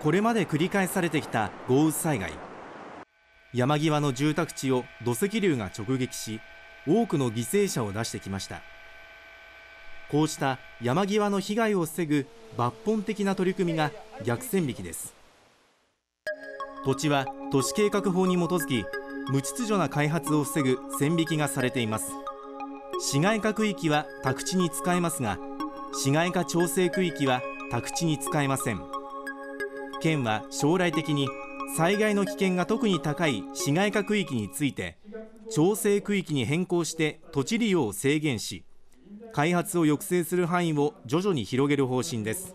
これまで繰り返されてきた豪雨災害山際の住宅地を土石流が直撃し多くの犠牲者を出してきましたこうした山際の被害を防ぐ抜本的な取り組みが逆線引きです土地は都市計画法に基づき無秩序な開発を防ぐ線引きがされています市街化区域は宅地に使えますが市街化調整区域は宅地に使えません県は将来的に災害の危険が特に高い市街化区域について調整区域に変更して土地利用を制限し開発を抑制する範囲を徐々に広げる方針です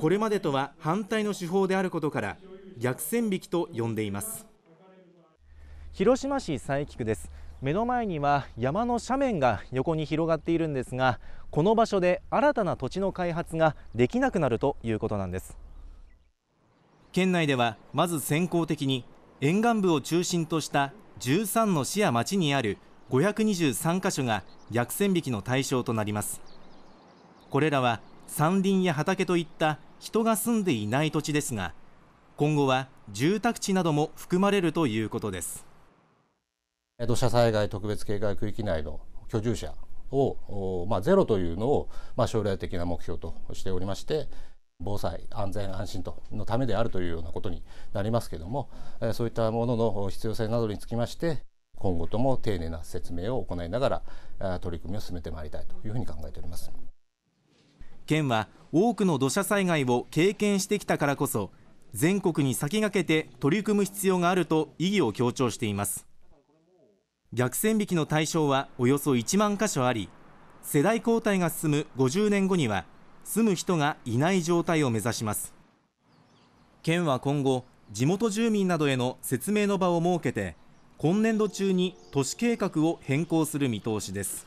これまでとは反対の手法であることから逆線引きと呼んでいます広島市佐伯区です目の前には山の斜面が横に広がっているんですがこの場所で新たな土地の開発ができなくなるということなんです県内ではまず先行的に沿岸部を中心とした13の市や町にある523カ所が逆線引きの対象となりますこれらは山林や畑といった人が住んでいない土地ですが今後は住宅地なども含まれるということです土砂災害特別警戒区域内の居住者を、まあ、ゼロというのを、まあ、将来的な目標としておりまして防災安全安心とのためであるというようなことになりますけどもそういったものの必要性などにつきまして今後とも丁寧な説明を行いながら取り組みを進めてまいりたいというふうに考えております県は多くの土砂災害を経験してきたからこそ全国に先駆けて取り組む必要があると意義を強調しています逆線引きの対象はおよそ1万箇所あり世代交代が進む50年後には住む人がいない状態を目指します県は今後地元住民などへの説明の場を設けて今年度中に都市計画を変更する見通しです